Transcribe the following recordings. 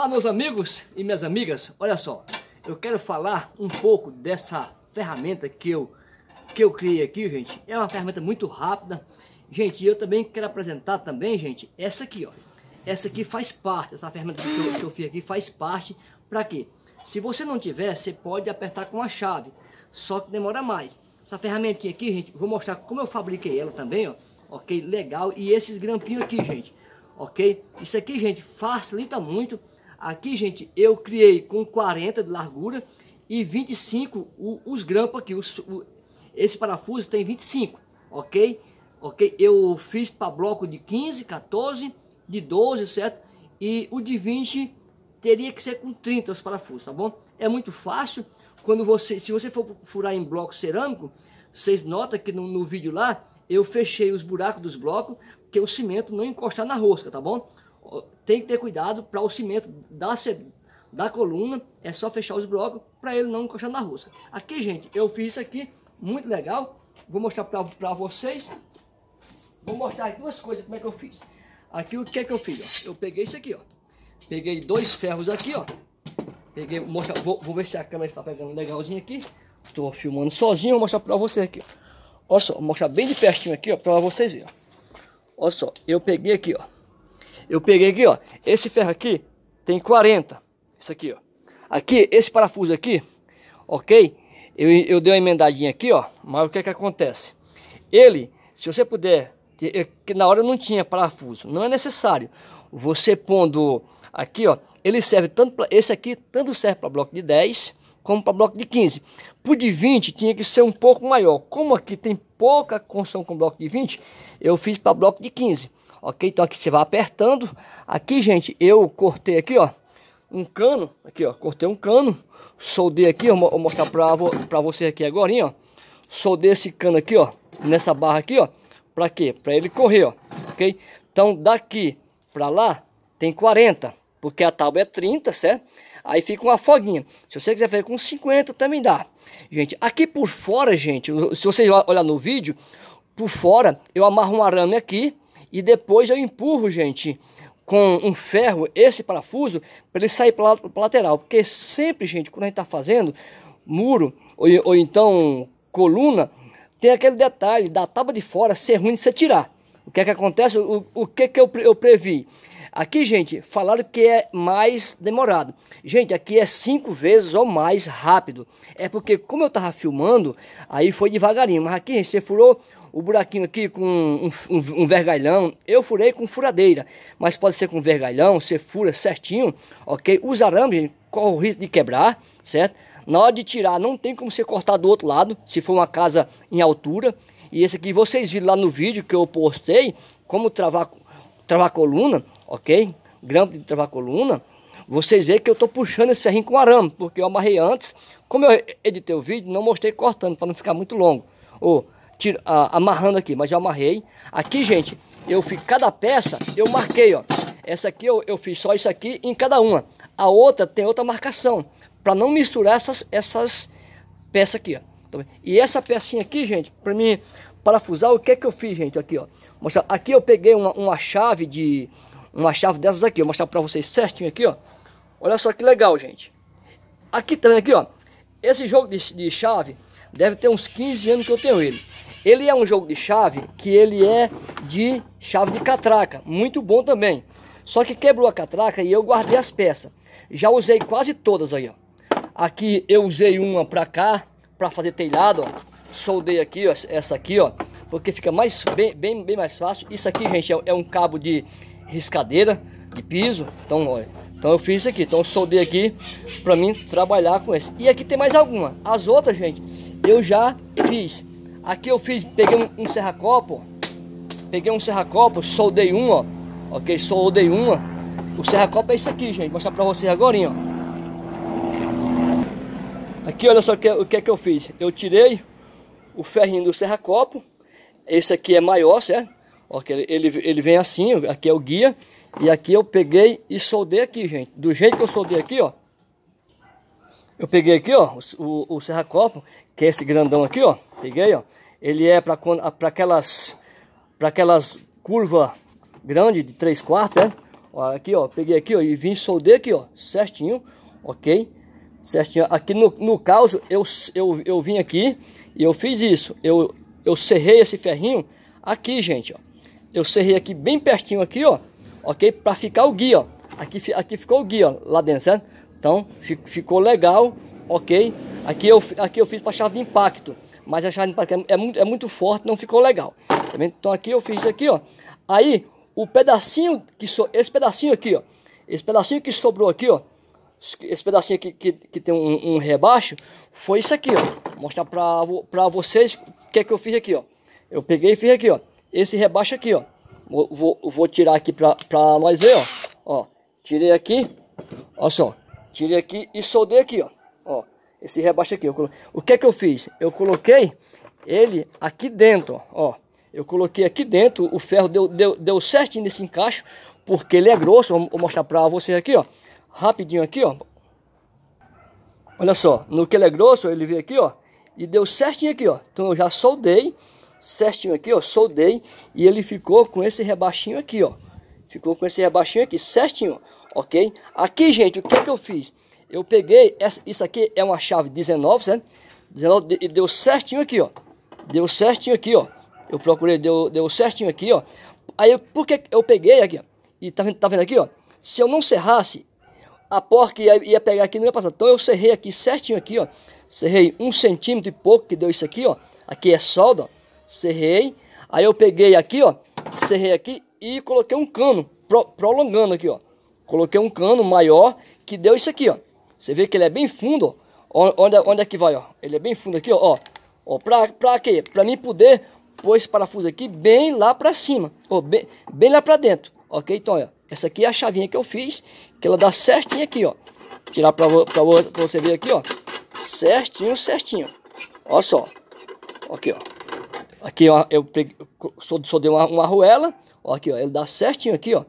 Olá meus amigos e minhas amigas, olha só, eu quero falar um pouco dessa ferramenta que eu, que eu criei aqui, gente. É uma ferramenta muito rápida. Gente, eu também quero apresentar também, gente, essa aqui, ó. Essa aqui faz parte, essa ferramenta que eu, que eu fiz aqui faz parte para quê? Se você não tiver, você pode apertar com a chave, só que demora mais. Essa ferramentinha aqui, gente, vou mostrar como eu fabriquei ela também, ó. Ok, legal. E esses grampinhos aqui, gente, ok? Isso aqui, gente, facilita muito Aqui, gente, eu criei com 40 de largura e 25 o, os grampos aqui. Os, o, esse parafuso tem 25, ok? Ok? Eu fiz para bloco de 15, 14, de 12, certo? E o de 20 teria que ser com 30 os parafusos, tá bom? É muito fácil. Quando você, se você for furar em bloco cerâmico, vocês notam que no, no vídeo lá eu fechei os buracos dos blocos que o cimento não encostar na rosca, tá bom? tem que ter cuidado para o cimento da, da coluna, é só fechar os blocos para ele não encostar na rosca. Aqui, gente, eu fiz isso aqui, muito legal. Vou mostrar para vocês. Vou mostrar duas coisas como é que eu fiz. Aqui o que é que eu fiz? Ó? Eu peguei isso aqui, ó. Peguei dois ferros aqui, ó. Peguei, mostra, vou, vou ver se a câmera está pegando legalzinho aqui. Estou filmando sozinho, vou mostrar para vocês aqui. Ó. Olha só, vou mostrar bem de pertinho aqui, ó, para vocês verem. Olha só, eu peguei aqui, ó. Eu peguei aqui, ó. Esse ferro aqui tem 40. Isso aqui, ó. Aqui, esse parafuso aqui, ok? Eu, eu dei uma emendadinha aqui, ó. Mas o que é que acontece? Ele, se você puder, que é, na hora não tinha parafuso, não é necessário. Você pondo aqui, ó, ele serve tanto para esse aqui, tanto serve para bloco de 10 como para bloco de 15. Por de 20 tinha que ser um pouco maior. Como aqui tem pouca construção com bloco de 20, eu fiz para bloco de 15 ok? Então aqui você vai apertando. Aqui, gente, eu cortei aqui, ó, um cano, aqui, ó, cortei um cano, soldei aqui, vou mostrar pra, pra você aqui agora, ó. Soldei esse cano aqui, ó, nessa barra aqui, ó, pra quê? Pra ele correr, ó, ok? Então daqui pra lá tem 40, porque a tábua é 30, certo? Aí fica uma foguinha. Se você quiser fazer com 50, também dá. Gente, aqui por fora, gente, se vocês olhar no vídeo, por fora eu amarro um arame aqui, e depois eu empurro, gente, com um ferro esse parafuso para ele sair para lateral. Porque sempre, gente, quando a gente está fazendo muro ou, ou então coluna, tem aquele detalhe da tábua de fora ser ruim de você tirar. O que é que acontece? O, o que que eu, eu previ? Aqui, gente, falaram que é mais demorado. Gente, aqui é cinco vezes ou mais rápido. É porque como eu tava filmando, aí foi devagarinho. Mas aqui, gente, você furou o buraquinho aqui com um, um, um, vergalhão, eu furei com furadeira, mas pode ser com vergalhão, você fura certinho, ok? Os arames, corre o risco de quebrar, certo? Na hora de tirar, não tem como você cortar do outro lado, se for uma casa em altura. E esse aqui, vocês viram lá no vídeo que eu postei, como travar, travar coluna, ok? Grampo de travar coluna. Vocês veem que eu estou puxando esse ferrinho com arame, porque eu amarrei antes. Como eu editei o vídeo, não mostrei cortando, para não ficar muito longo. Oh, tira, ah, amarrando aqui, mas já amarrei. Aqui, gente, eu fiz cada peça, eu marquei, ó. Essa aqui eu, eu fiz só isso aqui em cada uma. A outra tem outra marcação, para não misturar essas, essas peças aqui, ó. Tá e essa pecinha aqui, gente, para mim parafusar, o que é que eu fiz, gente, aqui, ó. Mostrar, aqui eu peguei uma, uma chave de... Uma chave dessas aqui, vou mostrar para vocês certinho aqui, ó. Olha só que legal, gente. Aqui também, aqui, ó. Esse jogo de, de chave deve ter uns 15 anos que eu tenho ele. Ele é um jogo de chave que ele é de chave de catraca, muito bom também. Só que quebrou a catraca e eu guardei as peças. Já usei quase todas aí, ó. Aqui eu usei uma pra cá, pra fazer telhado, ó. Soldei aqui, ó, essa aqui, ó. Porque fica mais, bem, bem, bem mais fácil. Isso aqui, gente, é, é um cabo de riscadeira, de piso. Então, olha, então eu fiz isso aqui, então eu soldei aqui para mim trabalhar com esse. E aqui tem mais alguma. As outras, gente, eu já fiz. Aqui eu fiz, peguei um, um serracopo, peguei um serracopo, soldei um, ó. Ok, soldei um, ó. O serracopo é esse aqui, gente. Vou mostrar pra vocês agora, ó. Aqui, olha só que, o que é que eu fiz. Eu tirei o ferrinho do serracopo. Esse aqui é maior, certo? Ok, ele, ele vem assim, aqui é o guia. E aqui eu peguei e soldei aqui, gente. Do jeito que eu soldei aqui, ó. Eu peguei aqui, ó, o, o serracopo, que é esse grandão aqui, ó. Peguei, ó. Ele é para aquelas, pra aquelas curvas grande de 3 quartos, né? Ó, aqui, ó. Peguei aqui, ó. E vim soldei aqui, ó. Certinho, ok? Certinho. Aqui no, no caso, eu, eu, eu vim aqui e eu fiz isso. Eu, eu serrei esse ferrinho aqui, gente, ó. Eu serrei aqui bem pertinho aqui, ó. Ok? Para ficar o guia, ó. Aqui, aqui ficou o guia, ó. Lá dentro, certo? Então, fico, ficou legal, ok? Aqui eu, aqui eu fiz para chave de impacto mas a charne é muito, é muito forte, não ficou legal. Tá vendo? Então aqui eu fiz isso aqui, ó. Aí o pedacinho que so, esse pedacinho aqui, ó, esse pedacinho que sobrou aqui, ó, esse pedacinho aqui que, que tem um, um rebaixo, foi isso aqui, ó. Vou mostrar pra, pra vocês o que é que eu fiz aqui, ó. Eu peguei e fiz aqui, ó. Esse rebaixo aqui, ó. Vou, vou, vou tirar aqui pra, pra nós ver, ó. Ó, tirei aqui, olha só. Tirei aqui e soldei aqui, ó esse rebaixo aqui. Colo... O que é que eu fiz? Eu coloquei ele aqui dentro, ó. Eu coloquei aqui dentro, o ferro deu, deu, deu certinho nesse encaixe, porque ele é grosso. Vou mostrar pra vocês aqui, ó. Rapidinho aqui, ó. Olha só, no que ele é grosso, ele veio aqui, ó. E deu certinho aqui, ó. Então eu já soldei, certinho aqui, ó. Soldei e ele ficou com esse rebaixinho aqui, ó. Ficou com esse rebaixinho aqui, certinho, ok? Aqui, gente, o que é que eu fiz? Eu peguei, essa, isso aqui é uma chave 19, certo? 19, e deu certinho aqui, ó. Deu certinho aqui, ó. Eu procurei, deu, deu certinho aqui, ó. Aí, porque eu peguei aqui, ó. E tá vendo, tá vendo aqui, ó? Se eu não serrasse, a porca ia, ia pegar aqui não ia passar. Então eu serrei aqui certinho aqui, ó. Serrei um centímetro e pouco que deu isso aqui, ó. Aqui é solda, ó. Serrei. Aí eu peguei aqui, ó. Serrei aqui e coloquei um cano pro, prolongando aqui, ó. Coloquei um cano maior que deu isso aqui, ó. Você vê que ele é bem fundo, ó. Onde, é, onde é que vai, ó? Ele é bem fundo aqui, ó. ó. ó pra, pra quê? Pra mim poder pôr esse parafuso aqui bem lá pra cima. Ó, bem, bem lá pra dentro. Ok, então, ó. Essa aqui é a chavinha que eu fiz, que ela dá certinho aqui, ó. Tirar pra, pra, pra você ver aqui, ó. Certinho, certinho. Olha só. Aqui, ó. Aqui, ó, eu peguei, só dei uma, uma arruela. Ó, aqui, ó. Ele dá certinho aqui, ó.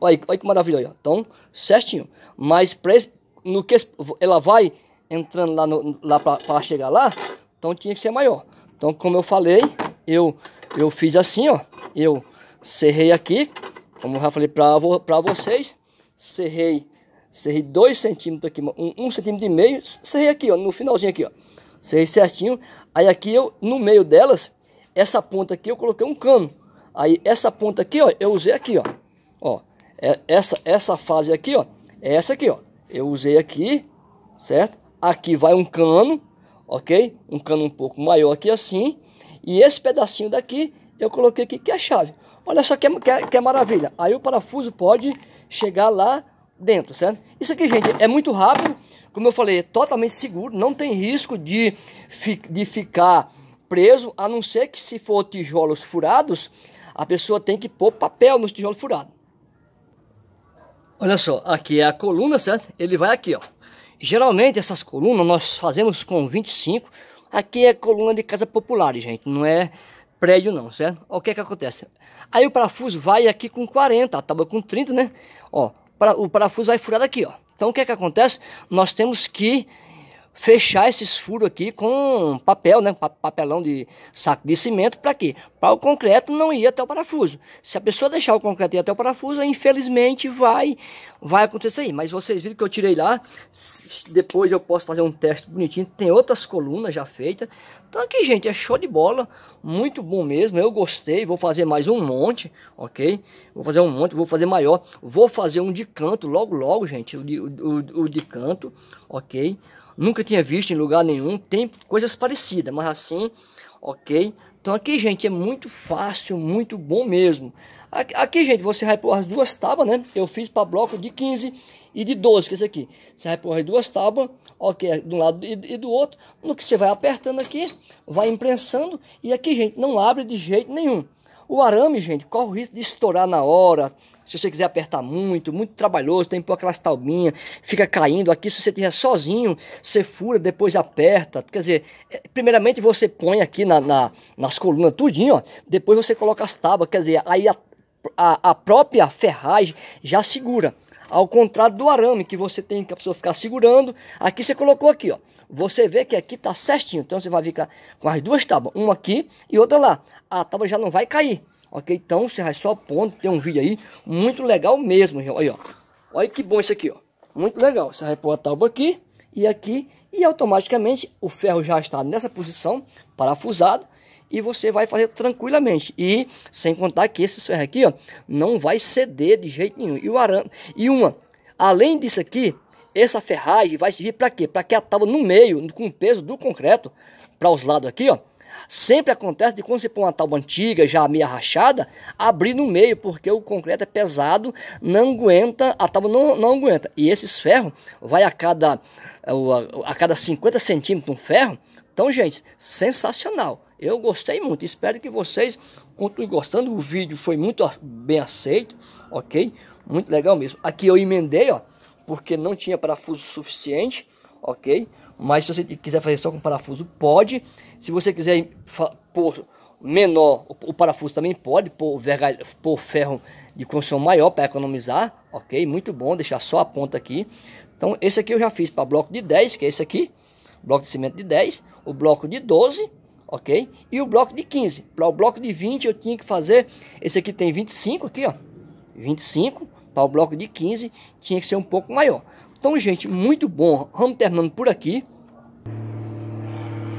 Olha, olha que maravilha, ó. Então, certinho. Mas pra esse, no que ela vai entrando lá, lá para chegar lá, então tinha que ser maior. Então, como eu falei, eu, eu fiz assim, ó. Eu serrei aqui, como eu já falei para vocês, serrei, serrei dois centímetros aqui, um, um centímetro e meio, serrei aqui, ó, no finalzinho aqui, ó. Serrei certinho. Aí aqui eu, no meio delas, essa ponta aqui eu coloquei um cano. Aí essa ponta aqui, ó, eu usei aqui, ó. Ó, é, essa, essa fase aqui, ó, é essa aqui, ó eu usei aqui, certo? Aqui vai um cano, ok? Um cano um pouco maior aqui assim. E esse pedacinho daqui, eu coloquei aqui que é a chave. Olha só que, é, que, é, que é maravilha. Aí o parafuso pode chegar lá dentro, certo? Isso aqui, gente, é muito rápido. Como eu falei, é totalmente seguro. Não tem risco de, fi, de ficar preso, a não ser que se for tijolos furados, a pessoa tem que pôr papel nos tijolos furados. Olha só, aqui é a coluna, certo? Ele vai aqui, ó. Geralmente essas colunas nós fazemos com 25. Aqui é coluna de casa popular, gente. Não é prédio não, certo? Ó, o que é que acontece? Aí o parafuso vai aqui com 40, a tábua com 30, né? Ó, o parafuso vai furar aqui, ó. Então o que é que acontece? Nós temos que fechar esses furos aqui com papel, né? papelão de saco de cimento, para quê? Para o concreto não ir até o parafuso. Se a pessoa deixar o concreto ir até o parafuso, infelizmente vai, vai acontecer aí. Mas vocês viram que eu tirei lá, depois eu posso fazer um teste bonitinho, tem outras colunas já feitas, então aqui, gente, é show de bola, muito bom mesmo, eu gostei, vou fazer mais um monte, ok? Vou fazer um monte, vou fazer maior, vou fazer um de canto logo logo, gente, o de, o, o, o de canto, ok? Nunca tinha visto em lugar nenhum, tem coisas parecidas, mas assim, ok? Então aqui, gente, é muito fácil, muito bom mesmo. Aqui, gente, você vai pôr as duas tábuas, né? Eu fiz para bloco de 15 e de 12, que é esse aqui. Você vai pôr as duas tábuas, ok, é de um lado e do outro. No que você vai apertando aqui, vai imprensando. E aqui, gente, não abre de jeito nenhum. O arame, gente, corre o risco de estourar na hora. Se você quiser apertar muito, muito trabalhoso, tem que pôr aquelas taubinhas, fica caindo. Aqui, se você estiver sozinho, você fura, depois aperta. Quer dizer, é, primeiramente você põe aqui na, na nas colunas tudinho, ó. Depois você coloca as tábuas, quer dizer, aí a, a, a própria ferragem já segura. Ao contrário do arame que você tem que a pessoa ficar segurando, aqui você colocou aqui, ó. Você vê que aqui tá certinho. Então você vai ficar com as duas tábuas, uma aqui e outra lá. A tábua já não vai cair, ok? Então você vai só ponto, Tem um vídeo aí muito legal mesmo, Olha, ó. Olha que bom isso aqui, ó. Muito legal. Você vai pôr a tábua aqui e aqui e automaticamente o ferro já está nessa posição, parafusado e você vai fazer tranquilamente. E sem contar que esses ferros aqui, ó, não vai ceder de jeito nenhum. E o arame, e uma, além disso aqui, essa ferragem vai servir para quê? Para que a tábua no meio, com o peso do concreto, para os lados aqui, ó, Sempre acontece de quando você põe uma tábua antiga, já meio rachada, abrir no meio, porque o concreto é pesado, não aguenta, a tábua não, não aguenta. E esses ferros, vai a cada, eh, a cada 50 centímetros um ferro. Então, gente, sensacional. Eu gostei muito, espero que vocês continuem gostando. O vídeo foi muito bem aceito, ok? Muito legal mesmo. Aqui eu emendei, ó, porque não tinha parafuso suficiente, ok? Mas se você quiser fazer só com parafuso, pode. Se você quiser pôr menor, o parafuso também pode, pôr, pôr ferro de construção maior para economizar, ok? Muito bom, deixar só a ponta aqui. Então, esse aqui eu já fiz para bloco de 10, que é esse aqui, bloco de cimento de 10, o bloco de 12, ok? E o bloco de 15. Para o bloco de 20 eu tinha que fazer, esse aqui tem 25 aqui, ó, 25. Para o bloco de 15 tinha que ser um pouco maior. Então, gente, muito bom. Vamos terminando por aqui.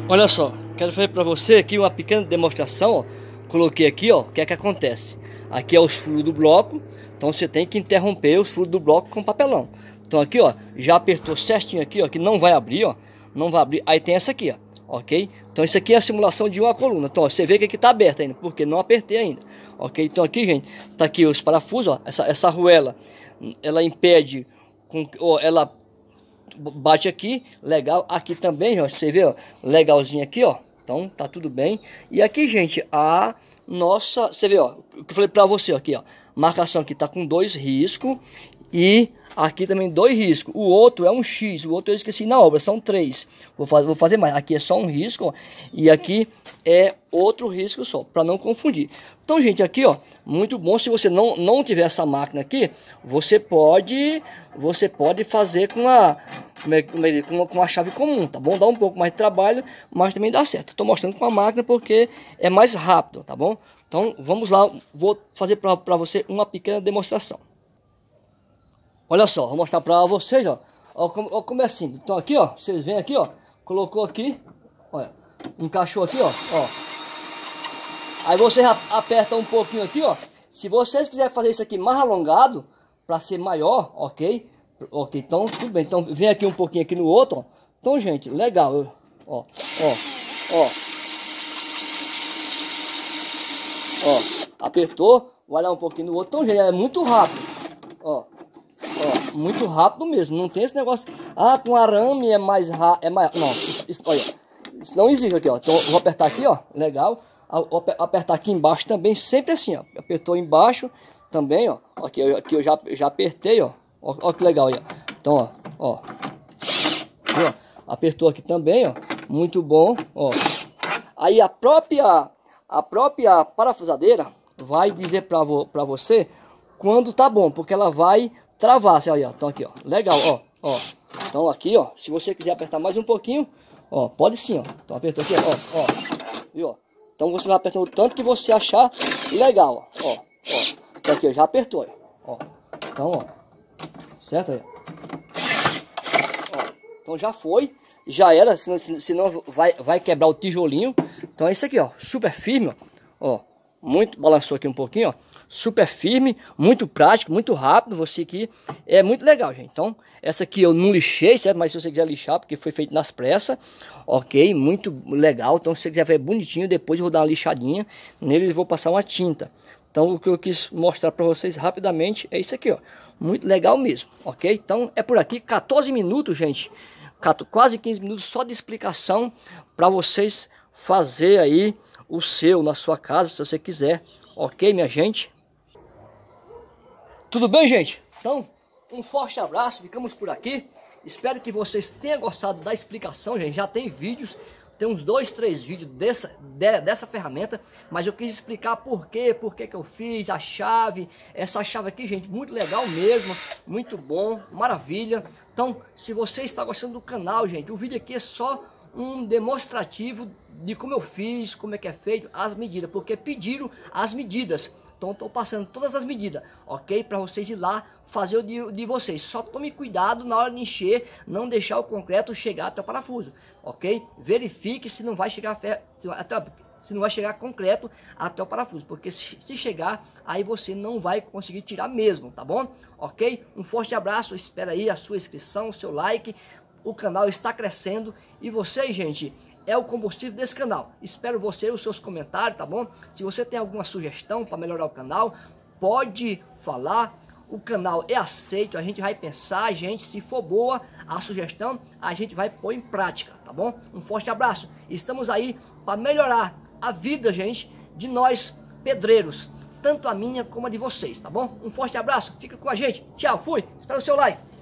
Olha só, quero fazer para você aqui uma pequena demonstração, ó. Coloquei aqui, ó, o que é que acontece. Aqui é os furos do bloco, então você tem que interromper os furos do bloco com papelão. Então aqui, ó, já apertou certinho aqui, ó, que não vai abrir, ó. Não vai abrir. Aí tem essa aqui, ó, ok? Então isso aqui é a simulação de uma coluna. Então ó, você vê que aqui está aberta ainda, porque não apertei ainda. Ok, então aqui gente, está aqui os parafusos, ó, essa, essa arruela, ela impede, com, ó, ela bate aqui, legal. Aqui também, ó, você vê, ó, legalzinho aqui, ó. Então tá tudo bem. E aqui, gente, a nossa, você vê, ó, o que eu falei para você aqui, ó. Marcação aqui está com dois riscos e Aqui também dois riscos. O outro é um X. O outro eu esqueci na obra. São três. Vou, faz, vou fazer mais. Aqui é só um risco. Ó, e aqui é outro risco só. Para não confundir. Então, gente, aqui, ó. Muito bom. Se você não, não tiver essa máquina aqui, você pode, você pode fazer com a... Com uma, com uma chave comum, tá bom? Dá um pouco mais de trabalho, mas também dá certo. Estou mostrando com a máquina porque é mais rápido, tá bom? Então, vamos lá. Vou fazer para você uma pequena demonstração. Olha só, vou mostrar pra vocês, ó. Ó como, ó como é assim. Então aqui, ó, vocês vêm aqui, ó. Colocou aqui, olha. Encaixou aqui, ó, ó. Aí você aperta um pouquinho aqui, ó. Se vocês quiserem fazer isso aqui mais alongado, pra ser maior, ok? Ok, então tudo bem. Então vem aqui um pouquinho aqui no outro, ó. Então, gente, legal. Ó, ó, ó. Ó, apertou, vai lá um pouquinho no outro. Então, gente, é muito rápido. Ó muito rápido mesmo. Não tem esse negócio, ah, com arame é mais rápido, é mais... Não, isso, olha, isso não existe aqui, ó. Então, vou apertar aqui, ó, legal. Apertar aqui embaixo também, sempre assim, ó. Apertou embaixo também, ó. Aqui, aqui eu já, já apertei, ó. Olha que legal aí, ó. Então, ó, ó. Aqui, ó. Apertou aqui também, ó. Muito bom, ó. Aí a própria, a própria parafusadeira vai dizer para vo, pra você quando tá bom, porque ela vai travasse. Assim, aí, ó. Então aqui, ó. Legal, ó. Ó. Então aqui, ó. Se você quiser apertar mais um pouquinho, ó. Pode sim, ó. Então apertou aqui, ó. Ó. Viu, ó. Então você vai apertando o tanto que você achar legal, ó. Ó. ó. Então aqui, ó. Já apertou, ó. Então, ó. Certo aí? Ó. Então já foi. Já era. Senão, senão vai, vai quebrar o tijolinho. Então é isso aqui, ó. Super firme, ó. Ó muito, balançou aqui um pouquinho, ó, super firme, muito prático, muito rápido, você aqui, é muito legal, gente. Então, essa aqui eu não lixei, certo? Mas se você quiser lixar, porque foi feito nas pressas, ok? Muito legal, então se você quiser ver bonitinho, depois eu vou dar uma lixadinha, nele vou passar uma tinta. Então, o que eu quis mostrar para vocês rapidamente é isso aqui, ó. Muito legal mesmo, ok? Então, é por aqui, 14 minutos, gente, quase 15 minutos só de explicação para vocês fazer aí o seu na sua casa, se você quiser. Ok, minha gente? Tudo bem, gente? Então, um forte abraço, ficamos por aqui. Espero que vocês tenham gostado da explicação, gente. Já tem vídeos, tem uns dois, três vídeos dessa, de, dessa ferramenta, mas eu quis explicar por quê, por que que eu fiz, a chave, essa chave aqui, gente, muito legal mesmo, muito bom, maravilha. Então, se você está gostando do canal, gente, o vídeo aqui é só um demonstrativo de como eu fiz, como é que é feito, as medidas, porque pediram as medidas. Então estou passando todas as medidas, ok? Para vocês ir lá fazer o de, de, vocês. Só tome cuidado na hora de encher, não deixar o concreto chegar até o parafuso, ok? Verifique se não vai chegar até, se não vai chegar concreto até o parafuso, porque se, se chegar, aí você não vai conseguir tirar mesmo, tá bom? Ok? Um forte abraço, espera aí a sua inscrição, o seu like, o canal está crescendo e você, gente, é o combustível desse canal. Espero você os seus comentários, tá bom? Se você tem alguma sugestão para melhorar o canal, pode falar. O canal é aceito, a gente vai pensar, gente, se for boa a sugestão, a gente vai pôr em prática, tá bom? Um forte abraço. Estamos aí para melhorar a vida, gente, de nós pedreiros, tanto a minha como a de vocês, tá bom? Um forte abraço, fica com a gente. Tchau, fui. Espero o seu like.